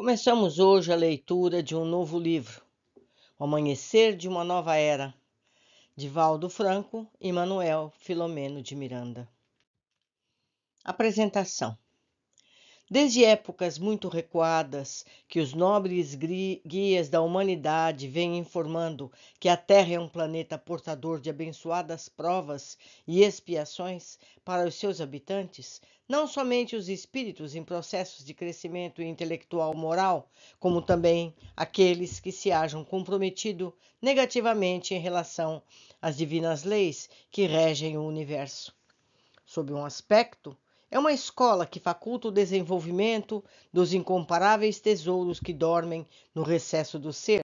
Começamos hoje a leitura de um novo livro, O Amanhecer de uma Nova Era, de Valdo Franco e Manuel Filomeno de Miranda. Apresentação Desde épocas muito recuadas, que os nobres guias da humanidade vêm informando que a Terra é um planeta portador de abençoadas provas e expiações para os seus habitantes, não somente os espíritos em processos de crescimento intelectual moral, como também aqueles que se hajam comprometido negativamente em relação às divinas leis que regem o universo. Sob um aspecto, é uma escola que faculta o desenvolvimento dos incomparáveis tesouros que dormem no recesso do ser,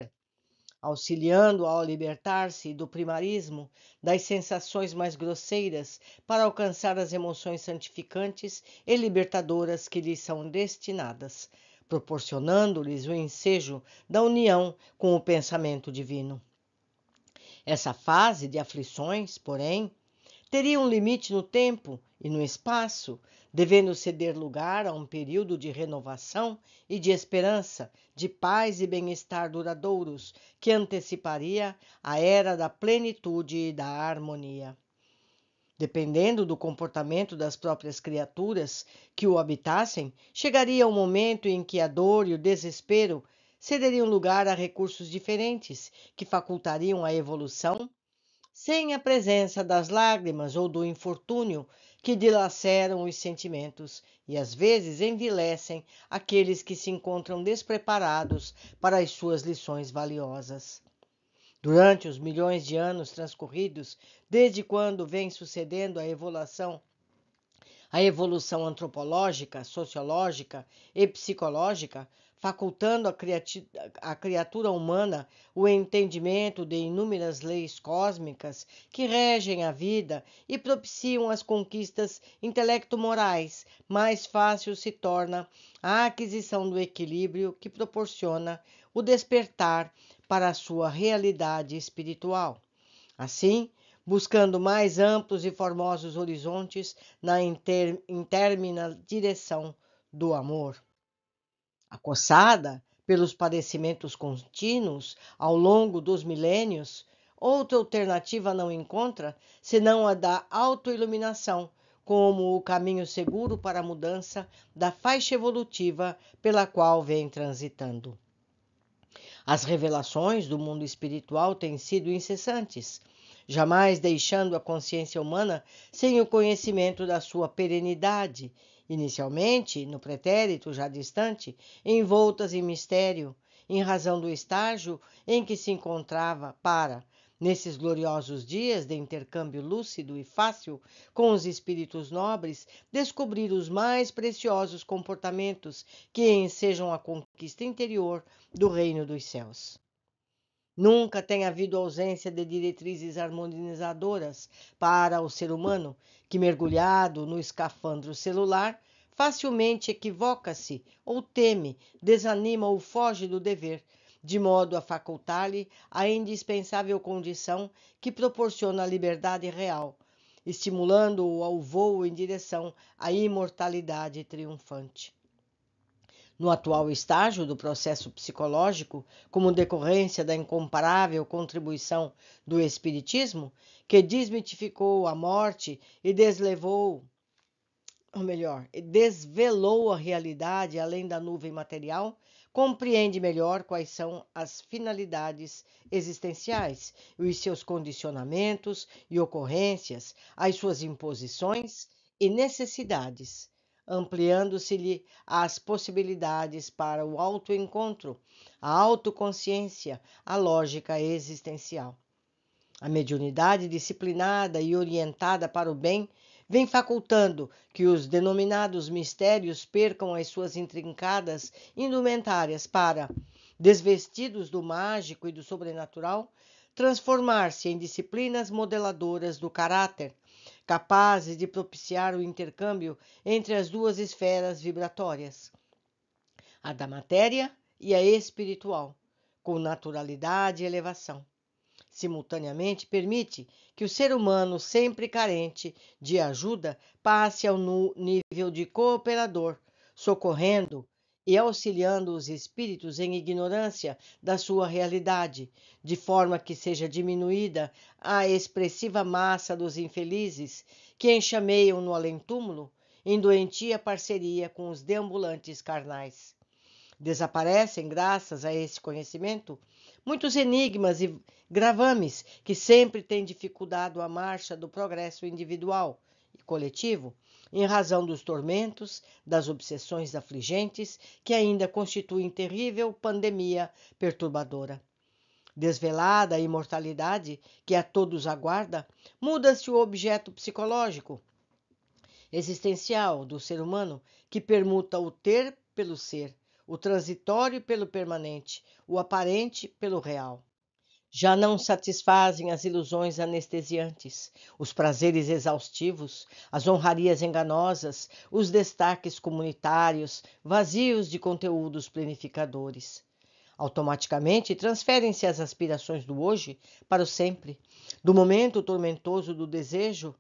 auxiliando ao libertar-se do primarismo, das sensações mais grosseiras, para alcançar as emoções santificantes e libertadoras que lhes são destinadas, proporcionando-lhes o ensejo da união com o pensamento divino. Essa fase de aflições, porém, teria um limite no tempo e no espaço, devendo ceder lugar a um período de renovação e de esperança, de paz e bem-estar duradouros, que anteciparia a era da plenitude e da harmonia. Dependendo do comportamento das próprias criaturas que o habitassem, chegaria o um momento em que a dor e o desespero cederiam lugar a recursos diferentes que facultariam a evolução, sem a presença das lágrimas ou do infortúnio que dilaceram os sentimentos e às vezes envilecem aqueles que se encontram despreparados para as suas lições valiosas. Durante os milhões de anos transcorridos, desde quando vem sucedendo a evolução, a evolução antropológica, sociológica e psicológica, facultando à criatura humana o entendimento de inúmeras leis cósmicas que regem a vida e propiciam as conquistas intelecto-morais, mais fácil se torna a aquisição do equilíbrio que proporciona o despertar para a sua realidade espiritual. Assim, buscando mais amplos e formosos horizontes na intermina direção do amor acossada pelos padecimentos contínuos ao longo dos milênios, outra alternativa não encontra senão a da autoiluminação, como o caminho seguro para a mudança da faixa evolutiva pela qual vem transitando. As revelações do mundo espiritual têm sido incessantes jamais deixando a consciência humana sem o conhecimento da sua perenidade, inicialmente, no pretérito já distante, envoltas em mistério, em razão do estágio em que se encontrava para, nesses gloriosos dias de intercâmbio lúcido e fácil com os espíritos nobres, descobrir os mais preciosos comportamentos que ensejam a conquista interior do reino dos céus. Nunca tem havido ausência de diretrizes harmonizadoras para o ser humano, que, mergulhado no escafandro celular, facilmente equivoca-se ou teme, desanima ou foge do dever, de modo a facultar-lhe a indispensável condição que proporciona a liberdade real, estimulando-o ao vôo em direção à imortalidade triunfante no atual estágio do processo psicológico, como decorrência da incomparável contribuição do Espiritismo, que desmitificou a morte e deslevou ou melhor, desvelou a realidade além da nuvem material, compreende melhor quais são as finalidades existenciais e os seus condicionamentos e ocorrências, as suas imposições e necessidades ampliando-se-lhe as possibilidades para o autoencontro, a autoconsciência, a lógica existencial. A mediunidade disciplinada e orientada para o bem vem facultando que os denominados mistérios percam as suas intrincadas indumentárias para, desvestidos do mágico e do sobrenatural, transformar-se em disciplinas modeladoras do caráter, capazes de propiciar o intercâmbio entre as duas esferas vibratórias, a da matéria e a espiritual, com naturalidade e elevação. Simultaneamente, permite que o ser humano, sempre carente de ajuda, passe ao nível de cooperador, socorrendo e auxiliando os espíritos em ignorância da sua realidade, de forma que seja diminuída a expressiva massa dos infelizes que enxameiam no além-túmulo em doentia parceria com os deambulantes carnais. Desaparecem, graças a esse conhecimento, muitos enigmas e gravames que sempre têm dificultado a marcha do progresso individual, e coletivo, em razão dos tormentos, das obsessões afligentes que ainda constituem terrível pandemia perturbadora. Desvelada a imortalidade que a todos aguarda, muda-se o objeto psicológico, existencial do ser humano que permuta o ter pelo ser, o transitório pelo permanente, o aparente pelo real já não satisfazem as ilusões anestesiantes, os prazeres exaustivos, as honrarias enganosas, os destaques comunitários vazios de conteúdos planificadores. Automaticamente transferem-se as aspirações do hoje para o sempre, do momento tormentoso do desejo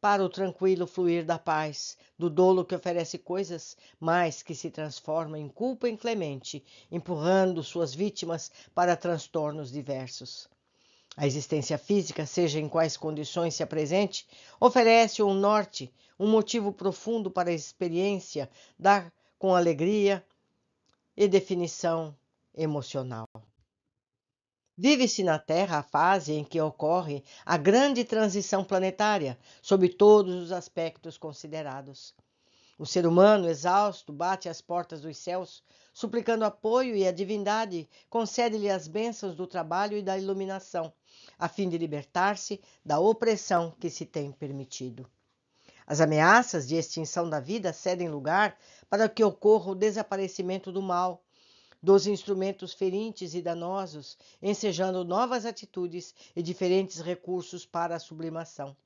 para o tranquilo fluir da paz, do dolo que oferece coisas, mas que se transforma em culpa inclemente, empurrando suas vítimas para transtornos diversos. A existência física, seja em quais condições se apresente, oferece um norte, um motivo profundo para a experiência, da com alegria e definição emocional. Vive-se na Terra a fase em que ocorre a grande transição planetária, sob todos os aspectos considerados. O ser humano, exausto, bate às portas dos céus, suplicando apoio e a divindade concede-lhe as bênçãos do trabalho e da iluminação, a fim de libertar-se da opressão que se tem permitido. As ameaças de extinção da vida cedem lugar para que ocorra o desaparecimento do mal, dos instrumentos ferintes e danosos, ensejando novas atitudes e diferentes recursos para a sublimação.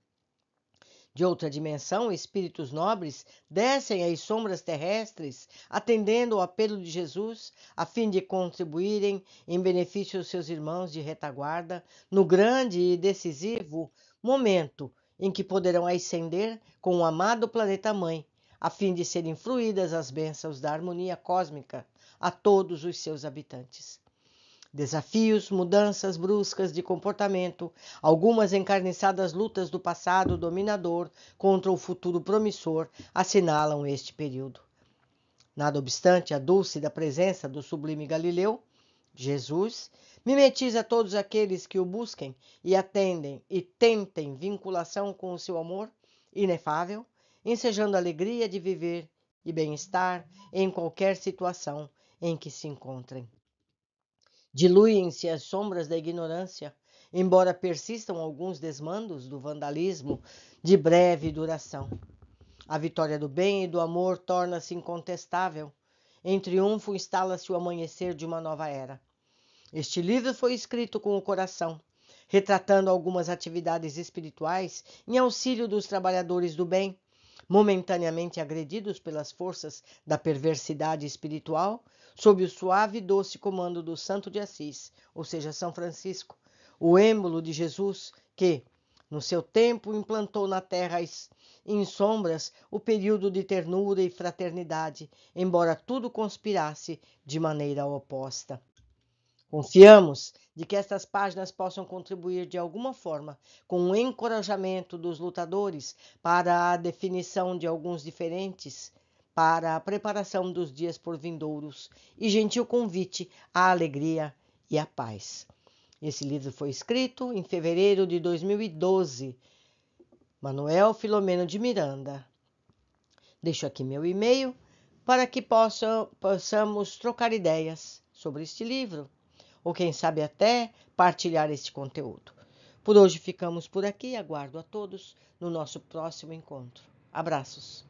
De outra dimensão, espíritos nobres descem às sombras terrestres, atendendo ao apelo de Jesus, a fim de contribuírem em benefício aos seus irmãos de retaguarda no grande e decisivo momento em que poderão ascender com o amado planeta-mãe, a fim de serem fruídas as bênçãos da harmonia cósmica a todos os seus habitantes. Desafios, mudanças bruscas de comportamento, algumas encarniçadas lutas do passado dominador contra o futuro promissor assinalam este período. Nada obstante a dúlcida presença do sublime Galileu, Jesus mimetiza todos aqueles que o busquem e atendem e tentem vinculação com o seu amor inefável, ensejando alegria de viver e bem-estar em qualquer situação em que se encontrem. Diluem-se as sombras da ignorância, embora persistam alguns desmandos do vandalismo de breve duração. A vitória do bem e do amor torna-se incontestável. Em triunfo instala-se o amanhecer de uma nova era. Este livro foi escrito com o coração, retratando algumas atividades espirituais em auxílio dos trabalhadores do bem momentaneamente agredidos pelas forças da perversidade espiritual, sob o suave e doce comando do Santo de Assis, ou seja, São Francisco, o êmulo de Jesus, que, no seu tempo, implantou na terra em sombras o período de ternura e fraternidade, embora tudo conspirasse de maneira oposta. Confiamos de que estas páginas possam contribuir de alguma forma com o encorajamento dos lutadores para a definição de alguns diferentes, para a preparação dos dias por vindouros e gentil convite à alegria e à paz. Esse livro foi escrito em fevereiro de 2012. Manuel Filomeno de Miranda. Deixo aqui meu e-mail para que possa, possamos trocar ideias sobre este livro ou quem sabe até partilhar este conteúdo. Por hoje ficamos por aqui, aguardo a todos no nosso próximo encontro. Abraços!